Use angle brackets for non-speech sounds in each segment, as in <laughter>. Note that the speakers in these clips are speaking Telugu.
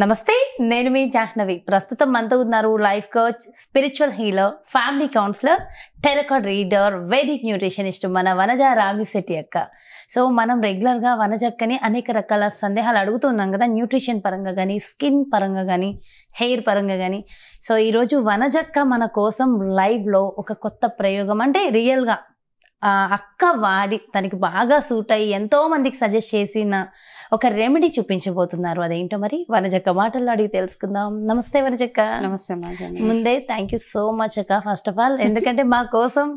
నమస్తే నేను మీ జాహ్నవి ప్రస్తుతం మనతో ఉన్నారు life coach spiritual healer family counsellor tarot card reader Vedic nutritionist మన వనజ రామిశెట్టి అక్క సో మనం రెగ్యులర్గా వనజక్కని అనేక రకాల సందేహాలు అడుగుతున్నాం కదా న్యూట్రిషన్ పరంగా కానీ స్కిన్ పరంగా కానీ హెయిర్ పరంగా కానీ సో ఈరోజు వనజక్క మన కోసం లైవ్లో ఒక కొత్త ప్రయోగం అంటే రియల్గా అక్క వాడి తనకి బాగా సూట్ అయ్యి ఎంతో మందికి సజెస్ట్ చేసిన ఒక రెమెడీ చూపించబోతున్నారు అదేంటో మరి వనజక్క మాటల్లో అడిగి తెలుసుకుందాం నమస్తే వనజక్క నమస్తే ముందే థ్యాంక్ యూ సో మచ్ అక్క ఫస్ట్ ఆఫ్ ఆల్ ఎందుకంటే మా కోసం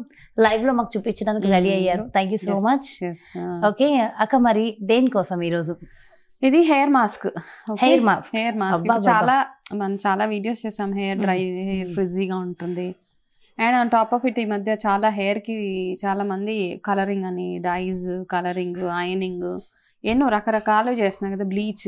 లైవ్ లో మాకు చూపించడానికి రెడీ mm. అయ్యారు thank you so much okay అక్క మరి దేనికోసం ఈరోజు ఇది hair mask hair mask hair mask చాలా మనం చాలా వీడియోస్ చేసాం హెయిర్ డ్రై హెయిర్ ఫ్రిజీగా ఉంటుంది and on top of it ఈ మధ్య చాలా హెయిర్కి మంది కలరింగ్ అని డైస్ కలరింగ్ ఐనింగ్ ఎన్నో రకరకాలు చేస్తున్నాయి కదా బ్లీచ్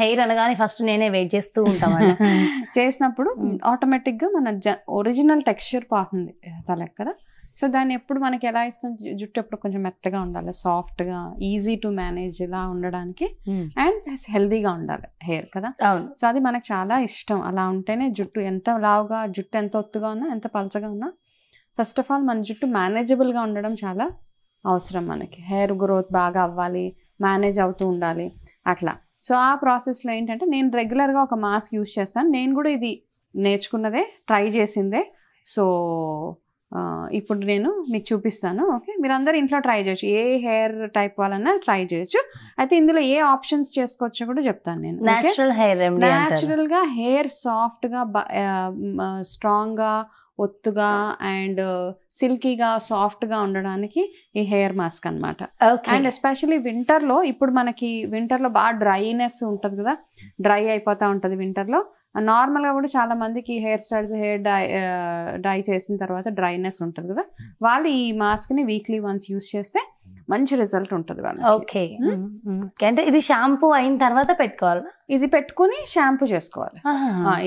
హెయిర్ అనగానే ఫస్ట్ నేనే వెయిట్ చేస్తూ ఉంటాను <laughs> చేసినప్పుడు ఆటోమేటిక్గా మన ఒరిజినల్ టెక్స్చర్ పోతుంది తలకి కదా సో దాన్ని ఎప్పుడు మనకి ఎలా ఇస్తాం జుట్టు ఎప్పుడు కొంచెం మెత్తగా ఉండాలి సాఫ్ట్గా ఈజీ టు మేనేజ్ ఇలా ఉండడానికి అండ్ హెల్దీగా ఉండాలి హెయిర్ కదా సో అది మనకు చాలా ఇష్టం అలా ఉంటేనే జుట్టు ఎంత లావుగా జుట్టు ఎంత ఒత్తుగా ఉన్నా ఎంత పలచగా ఉన్నా ఫస్ట్ ఆఫ్ ఆల్ మన జుట్టు మేనేజబుల్గా ఉండడం చాలా అవసరం మనకి హెయిర్ గ్రోత్ బాగా అవ్వాలి మేనేజ్ అవుతూ ఉండాలి అట్లా సో ఆ ప్రాసెస్లో ఏంటంటే నేను రెగ్యులర్గా ఒక మాస్క్ యూజ్ చేస్తాను నేను కూడా ఇది నేర్చుకున్నదే ట్రై చేసిందే సో ఇప్పుడు నేను మీకు చూపిస్తాను ఓకే మీరందరూ ఇంట్లో ట్రై చేయొచ్చు ఏ హెయిర్ టైప్ వాళ్ళన్నా ట్రై చేయొచ్చు అయితే ఇందులో ఏ ఆప్షన్స్ చేసుకోవచ్చో కూడా చెప్తాను నేను న్యాచురల్ గా హెయిర్ సాఫ్ట్ గా స్ట్రాంగ్ గా ఒత్తుగా అండ్ సిల్కీగా సాఫ్ట్ గా ఉండడానికి ఈ హెయిర్ మాస్క్ అనమాట అండ్ ఎస్పెషలీ వింటర్లో ఇప్పుడు మనకి వింటర్లో బాగా డ్రైనెస్ ఉంటుంది కదా డ్రై అయిపోతూ ఉంటుంది వింటర్లో నార్మల్గా కూడా చాలా మందికి hair styles hair dye dye చేసిన తర్వాత డ్రైనెస్ ఉంటుంది కదా వాళ్ళు ఈ మాస్క్ని వీక్లీ వన్స్ యూస్ చేస్తే మంచి రిజల్ట్ ఉంటుంది వాళ్ళు ఓకే అంటే ఇది షాంపూ అయిన తర్వాత పెట్టుకోవాలి ఇది పెట్టుకుని షాంపూ చేసుకోవాలి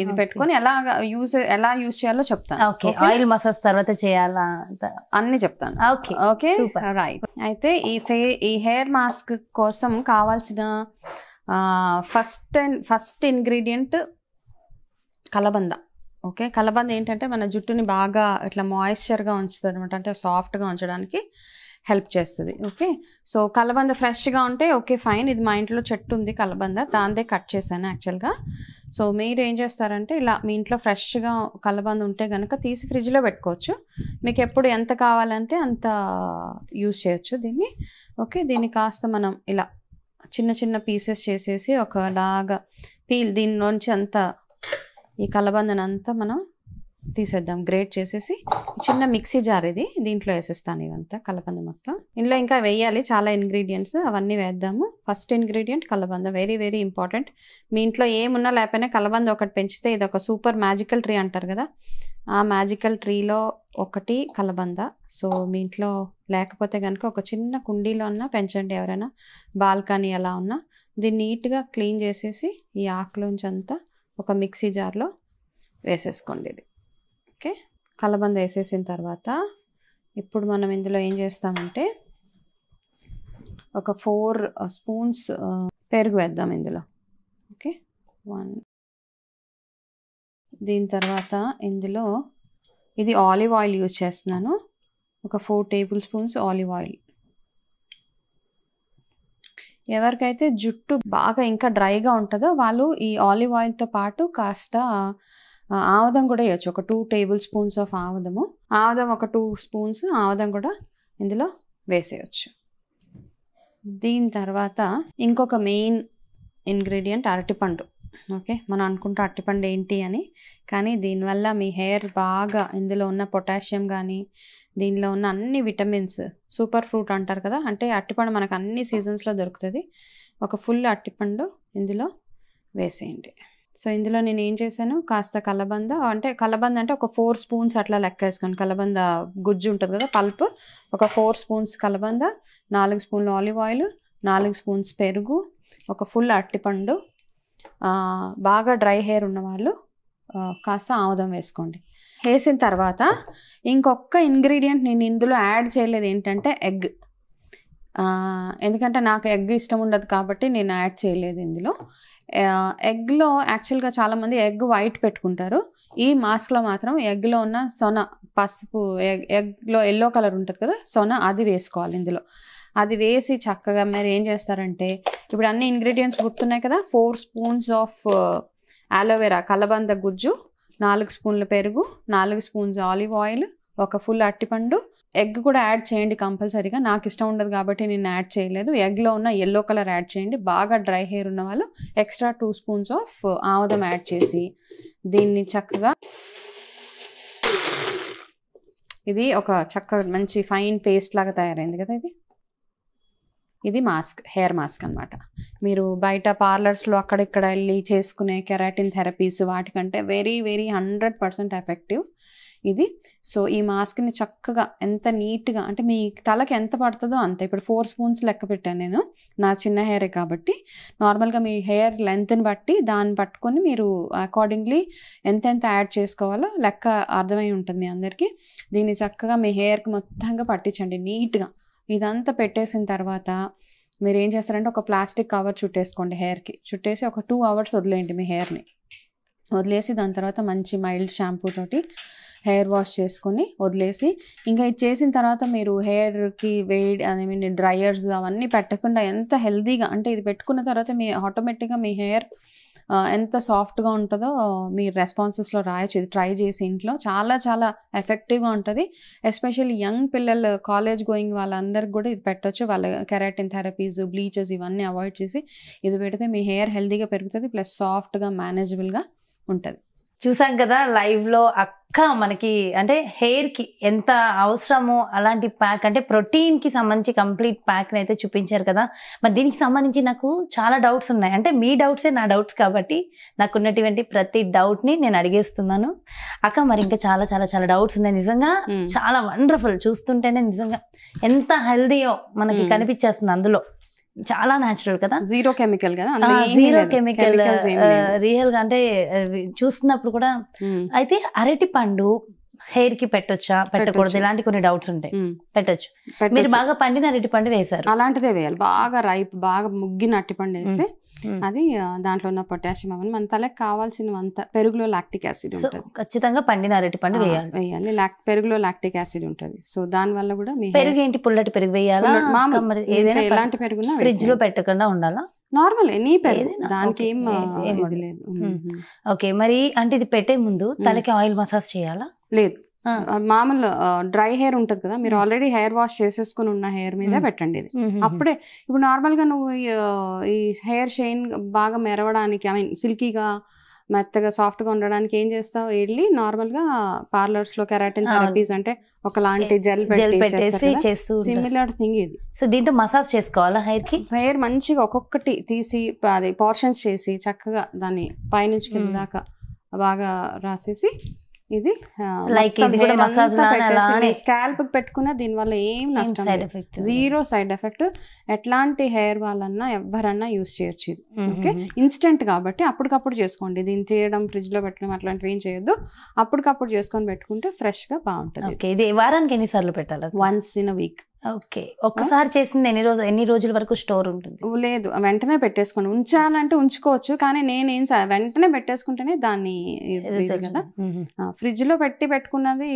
ఇది పెట్టుకుని ఎలా యూజ్ ఎలా యూజ్ చేయాలో చెప్తాను ఓకే ఆయిల్ మసాజ్ తర్వాత చేయాలా అన్ని చెప్తాను ఓకే ఓకే రైట్ అయితే ఈ ఫే ఈ హెయిర్ మాస్క్ కోసం కావాల్సిన ఫస్ట్ అండ్ ఫస్ట్ ఇంగ్రీడియంట్ కలబంద ఓకే కలబంద ఏంటంటే మన జుట్టుని బాగా ఇట్లా మాయిశ్చర్గా ఉంచుతుంది అనమాట అంటే సాఫ్ట్గా ఉంచడానికి హెల్ప్ చేస్తుంది ఓకే సో కలబంద ఫ్రెష్గా ఉంటే ఓకే ఫైన్ ఇది మా ఇంట్లో చెట్టు ఉంది కలబంద దాందే కట్ చేశాను యాక్చువల్గా సో మీరు ఏం చేస్తారంటే ఇలా మీ ఇంట్లో ఫ్రెష్గా కలబంద ఉంటే కనుక తీసి ఫ్రిడ్జ్లో పెట్టుకోవచ్చు మీకు ఎప్పుడు ఎంత కావాలంటే అంత యూజ్ చేయొచ్చు దీన్ని ఓకే దీన్ని కాస్త మనం ఇలా చిన్న చిన్న పీసెస్ చేసేసి ఒకలాగా పీల్ దీనిలోంచి అంత ఈ కలబందని అంతా మనం తీసేద్దాం గ్రేట్ చేసేసి చిన్న మిక్సీ జార్ ఇది దీంట్లో వేసేస్తాను ఇవంతా కలబంద మొత్తం ఇందులో ఇంకా వేయాలి చాలా ఇంగ్రీడియంట్స్ అవన్నీ వేద్దాము ఫస్ట్ ఇంగ్రీడియంట్ కలబంద వెరీ వెరీ ఇంపార్టెంట్ మీ ఇంట్లో ఏమున్నా లేకపోయినా కలబంద ఒకటి పెంచితే ఇది ఒక సూపర్ మ్యాజికల్ ట్రీ అంటారు కదా ఆ మ్యాజికల్ ట్రీలో ఒకటి కలబంద సో మీ ఇంట్లో లేకపోతే కనుక ఒక చిన్న కుండీలో ఉన్నా పెంచండి ఎవరైనా బాల్కనీ ఎలా ఉన్నా దీన్ని నీట్గా క్లీన్ చేసేసి ఈ ఆకులోంచి అంతా ఒక మిక్సీ జార్లో వేసేసుకోండి ఇది ఓకే కలబంద వేసేసిన తర్వాత ఇప్పుడు మనం ఇందులో ఏం చేస్తామంటే ఒక ఫోర్ స్పూన్స్ పెరుగు వేద్దాం ఇందులో ఓకే వన్ దీని తర్వాత ఇందులో ఇది ఆలివ్ ఆయిల్ యూజ్ చేస్తున్నాను ఒక four tablespoons olive oil ఎవరికైతే జుట్టు బాగా ఇంకా డ్రైగా ఉంటుందో వాళ్ళు ఈ ఆలివ్ ఆయిల్తో పాటు కాస్త ఆవదం కూడా వేయచ్చు ఒక టూ టేబుల్ స్పూన్స్ ఆఫ్ ఆవదము ఆవదం ఒక టూ స్పూన్స్ ఆవదం కూడా ఇందులో వేసేయచ్చు దీని తర్వాత ఇంకొక మెయిన్ ఇంగ్రీడియంట్ అరటిపండు ఓకే మనం అనుకుంటా అరటిపండు ఏంటి అని కానీ దీనివల్ల మీ హెయిర్ బాగా ఇందులో ఉన్న పొటాషియం కానీ దీనిలో ఉన్న అన్ని విటమిన్స్ సూపర్ ఫ్రూట్ అంటారు కదా అంటే అట్టిపండు మనకు అన్ని సీజన్స్లో దొరుకుతుంది ఒక ఫుల్ అట్టిపండు ఇందులో వేసేయండి సో ఇందులో నేను ఏం చేశాను కాస్త కలబంద అంటే కలబంద అంటే ఒక ఫోర్ స్పూన్స్ అట్లా లెక్క వేసుకోండి కలబంద గుజ్జు ఉంటుంది కదా పల్ప్ ఒక ఫోర్ స్పూన్స్ కలబంద నాలుగు స్పూన్లు ఆలివ్ ఆయిల్ నాలుగు స్పూన్స్ పెరుగు ఒక ఫుల్ అట్టిపండు బాగా డ్రై హెయిర్ ఉన్నవాళ్ళు కాస్త ఆముదం వేసుకోండి వేసిన తర్వాత ఇంకొక ఇంగ్రీడియంట్ నేను ఇందులో యాడ్ చేయలేదు ఏంటంటే ఎగ్ ఎందుకంటే నాకు ఎగ్ ఇష్టం ఉండదు కాబట్టి నేను యాడ్ చేయలేదు ఇందులో ఎగ్లో యాక్చువల్గా చాలామంది ఎగ్ వైట్ పెట్టుకుంటారు ఈ మాస్క్లో మాత్రం ఎగ్లో ఉన్న సొన పసుపు ఎగ్ ఎగ్లో ఎల్లో కలర్ ఉంటుంది కదా సొన అది వేసుకోవాలి ఇందులో అది వేసి చక్కగా మీరు ఏం చేస్తారంటే ఇప్పుడు అన్ని ఇంగ్రీడియంట్స్ గుర్తున్నాయి కదా ఫోర్ స్పూన్స్ ఆఫ్ అలోవెరా కలబంద గుజ్జు నాలుగు స్పూన్ల పెరుగు నాలుగు స్పూన్స్ ఆలివ్ ఆయిల్ ఒక ఫుల్ అట్టిపండు ఎగ్ కూడా యాడ్ చేయండి కంపల్సరీగా నాకు ఇష్టం ఉండదు కాబట్టి నేను యాడ్ చేయలేదు ఎగ్లో ఉన్న ఎల్లో కలర్ యాడ్ చేయండి బాగా డ్రై హెయిర్ ఉన్న వాళ్ళు ఎక్స్ట్రా టూ స్పూన్స్ ఆఫ్ ఆముదం యాడ్ చేసి దీన్ని చక్కగా ఇది ఒక చక్క మంచి ఫైన్ పేస్ట్ లాగా తయారైంది కదా ఇది ఇది మాస్క్ హెయిర్ మాస్క్ అనమాట మీరు బయట పార్లర్స్లో అక్కడిక్కడ వెళ్ళి చేసుకునే కెరాటిన్ థెరపీస్ వాటికంటే very very hundred percent effective ఇది సో ఈ మాస్క్ని చక్కగా ఎంత నీట్గా అంటే మీ తలకి ఎంత పడుతుందో అంత ఇప్పుడు ఫోర్ స్పూన్స్ లెక్క పెట్టాను నేను నా చిన్న హెయిరే కాబట్టి నార్మల్గా మీ హెయిర్ లెంత్ని బట్టి దాన్ని పట్టుకొని మీరు అకార్డింగ్లీ ఎంతెంత యాడ్ చేసుకోవాలో లెక్క అర్థమై ఉంటుంది మీ అందరికీ దీన్ని చక్కగా మీ హెయిర్కి మొత్తంగా పట్టించండి నీట్గా ఇదంతా పెట్టేసిన తర్వాత మీరు ఏం చేస్తారంటే ఒక ప్లాస్టిక్ కవర్ చుట్టేసుకోండి హెయిర్కి చుట్టేసి ఒక టూ అవర్స్ వదిలేయండి మీ హెయిర్ని వదిలేసి దాని తర్వాత మంచి మైల్డ్ షాంపూ తోటి హెయిర్ వాష్ చేసుకొని వదిలేసి ఇంకా ఇది చేసిన తర్వాత మీరు హెయిర్కి వేడి ఐ మీన్ డ్రయర్స్ అవన్నీ పెట్టకుండా ఎంత హెల్దీగా అంటే ఇది పెట్టుకున్న తర్వాత మీ ఆటోమేటిక్గా మీ హెయిర్ ఎంత సాఫ్ట్గా ఉంటుందో మీ రెస్పాన్సెస్లో రాయొచ్చు ఇది ట్రై చేసి ఇంట్లో చాలా చాలా ఎఫెక్టివ్గా ఉంటుంది ఎస్పెషల్లీ యంగ్ పిల్లలు కాలేజ్ గోయింగ్ వాళ్ళందరికి కూడా ఇది పెట్టచ్చు వాళ్ళ కెరాటిన్ థెరపీస్ బ్లీచెస్ ఇవన్నీ అవాయిడ్ చేసి ఇది పెడితే మీ హెయిర్ హెల్దీగా పెరుగుతుంది ప్లస్ సాఫ్ట్గా మేనేజబుల్గా ఉంటుంది చూసాం కదా లైవ్ లో అక్క మనకి అంటే హెయిర్ కి ఎంత అవసరమో అలాంటి ప్యాక్ అంటే ప్రోటీన్ కి సంబంధించి కంప్లీట్ ప్యాక్ని అయితే చూపించారు కదా మరి దీనికి సంబంధించి నాకు చాలా డౌట్స్ ఉన్నాయి అంటే మీ డౌట్సే నా డౌట్స్ కాబట్టి నాకున్నటువంటి ప్రతి డౌట్ని నేను అడిగేస్తున్నాను అక్క మరి ఇంకా చాలా చాలా చాలా డౌట్స్ ఉన్నాయి నిజంగా చాలా వండర్ఫుల్ చూస్తుంటేనే నిజంగా ఎంత హెల్దీయో మనకి కనిపించేస్తుంది అందులో చాలా న్యాచురల్ కదా జీరో కెమికల్ కదా జీరో కెమికల్ రియల్ గా అంటే చూస్తున్నప్పుడు కూడా hmm. అయితే అరటి పండు హెయిర్ కి పెట్టొచ్చా పెట్టకూడదు ఇలాంటి కొన్ని డౌట్స్ ఉంటాయి hmm. పెట్టొచ్చు మీరు బాగా పండిన అరటి పండు వేశారు అలాంటిదే వేయాలి బాగా రైప్ బాగా ముగ్గిన అరటి పండు వేస్తే hmm. Hmm. అది దాంట్లో ఉన్న పొటాషియం అవన్నీ మన తలకు అంత పెరుగులో లాక్టిక్ యాసిడ్ ఉంటుంది ఖచ్చితంగా పండిన అరటి పండు వేయాలి వేయాలి పెరుగులో లాక్టిక్ యాసిడ్ ఉంటుంది సో దాని వల్ల కూడా పెరుగు ఏంటి పుల్లటి పెరుగు వేయాలా ఏదైనా ఎలాంటి ఫ్రిడ్జ్ లో పెట్టకుండా ఉండాలా నార్మల్ ఎనీ దానికి ఏం లేదు hmm. ఓకే మరి అంటే ఇది పెట్టే ముందు hmm. తలకి ఆయిల్ మసాజ్ చేయాలా లేదు మామూలు డ్రై హెయిర్ ఉంటుంది కదా మీరు ఆల్రెడీ హెయిర్ వాష్ చేసేసుకుని ఉన్న హెయిర్ మీద పెట్టండి ఇది అప్పుడే ఇప్పుడు నార్మల్గా నువ్వు ఈ హెయిర్ షైన్ బాగా మెరవడానికి ఐ మీన్ సిల్కీగా మెత్తగా సాఫ్ట్ గా ఉండడానికి ఏం చేస్తావు వెళ్ళి పార్లర్స్ లో కెరాటిన్ థెరపీస్ అంటే ఒకలాంటి జెల్ జెల్ పెట్టేసి చేస్తూ సిమిలర్ థింగ్ ఇది సో దీంతో మసాజ్ చేసుకోవాలా హెయిర్ కి హెయిర్ మంచిగా ఒక్కొక్కటి తీసి అది పోర్షన్స్ చేసి చక్కగా దాన్ని పైనుంచి కింద దాకా బాగా రాసేసి ఇది లైక్ స్కాల్ప్ పెట్టుకున్న దీని వల్ల ఏం నష్టం side effect zero side effect ఎట్లాంటి హెయిర్ వాళ్ళన్నా ఎవరన్నా యూస్ చేయొచ్చు ఇది ఓకే ఇన్స్టెంట్ కాబట్టి అప్పటికప్పుడు చేసుకోండి దీన్ని తీయడం ఫ్రిడ్జ్ లో పెట్టడం అట్లాంటివి ఏం చేయొద్దు అప్పటికప్పుడు చేసుకొని పెట్టుకుంటే ఫ్రెష్ గా బాగుంటుంది వారానికి ఎన్నిసార్లు పెట్టాలి once in a week okay ఒక్కసారి చేసింది ఎన్ని రోజు ఎన్ని రోజుల వరకు స్టోర్ ఉంటుంది లేదు వెంటనే పెట్టేసుకోండి ఉంచాలంటే ఉంచుకోవచ్చు కానీ ఏం వెంటనే పెట్టేసుకుంటేనే దాన్ని ఫ్రిడ్జ్ లో పెట్టి పెట్టుకున్నది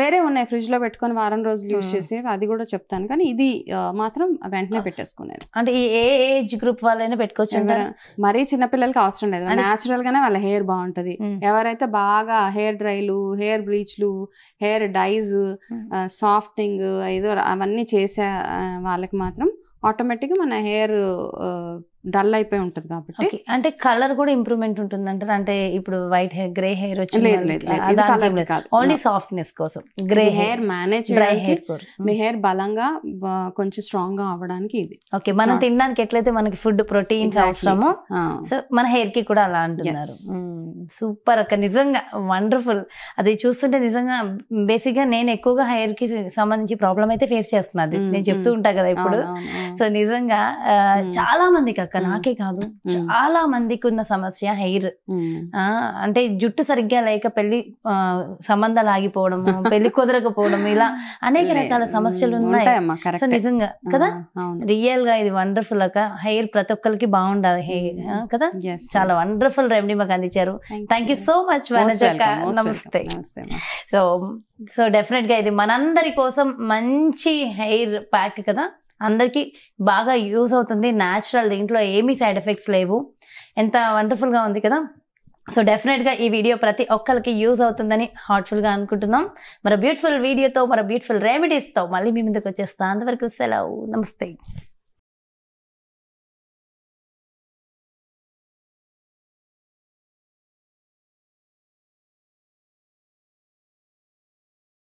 వేరే ఉన్నాయి ఫ్రిడ్జ్ లో పెట్టుకుని వారం రోజులు యూజ్ చేసి అది కూడా చెప్తాను కానీ ఇది మాత్రం వెంటనే పెట్టేసుకునేది అంటే ఏ ఏజ్ గ్రూప్ వాళ్ళైనా పెట్టుకోవచ్చు మరీ చిన్నపిల్లలకి అవసరం లేదు న్యాచురల్ గానే వాళ్ళ హెయిర్ బాగుంటది ఎవరైతే బాగా హెయిర్ డ్రైలు హెయిర్ బ్లీచ్లు హెయిర్ డైస్ సాఫ్టింగ్ ఏదో అవన్నీ అన్నీ చేసే వాళ్ళకి మాత్రం ఆటోమేటిక్గా మన హెయిర్ డల్ అయిపోయి ఉంటుంది కాబట్టి అంటే కలర్ కూడా ఇంప్రూవ్మెంట్ ఉంటుంది అంటారు అంటే ఇప్పుడు white hair grey hair only softness కోసం grey hair manage dry hair మీ హెయిర్ బలంగా కొంచెం స్ట్రాంగ్ గా అవడానికి ఇది ఓకే మనం తినడానికి ఎట్లయితే మనకి ఫుడ్ ప్రోటీన్స్ అవసరమో సో మన హెయిర్ కి కూడా అలా అంటున్నారు సూపర్ hmm. అక్క నిజంగా వండర్ఫుల్ అది చూస్తుంటే నిజంగా బేసిక్ గా నేను ఎక్కువగా హెయిర్ కి సంబంధించి ప్రాబ్లం అయితే ఫేస్ చేస్తున్నది hmm, నేను hmm. చెప్తూ ఉంటా కదా ఇప్పుడు సో నిజంగా చాలా మందికి అక్క నాకే కాదు చాలా మందికి ఉన్న సమస్య హెయిర్ అంటే జుట్టు సరిగ్గా లేక పెళ్లి సంబంధాలు ఆగిపోవడం <laughs> పెళ్లి కుదరకపోవడం ఇలా అనేక రకాల సమస్యలు ఉన్నాయి సో నిజంగా కదా రియల్ గా ఇది వండర్ఫుల్ అక్క హెయిర్ ప్రతి ఒక్కరికి బాగుండాలి హెయిర్ కదా చాలా వండర్ఫుల్ రెమెడీ మాకు అందించారు థ్యాంక్ యూ సో మచ్ అక్క నమస్తే సో సో డెఫినెట్ గా ఇది మనందరి కోసం మంచి హెయిర్ ప్యాక్ కదా అందరికీ బాగా యూజ్ అవుతుంది న్యాచురల్ దీంట్లో ఏమీ సైడ్ ఎఫెక్ట్స్ లేవు ఎంత వండర్ఫుల్గా ఉంది కదా సో డెఫినెట్గా ఈ వీడియో ప్రతి ఒక్కరికి యూజ్ అవుతుందని హార్ట్ఫుల్గా అనుకుంటున్నాం మరి బ్యూటిఫుల్ వీడియోతో మరి బ్యూటిఫుల్ రెమెడీస్తో మళ్ళీ మీ ముందుకు వచ్చేస్తాం అంతవరకు సెలవు నమస్తే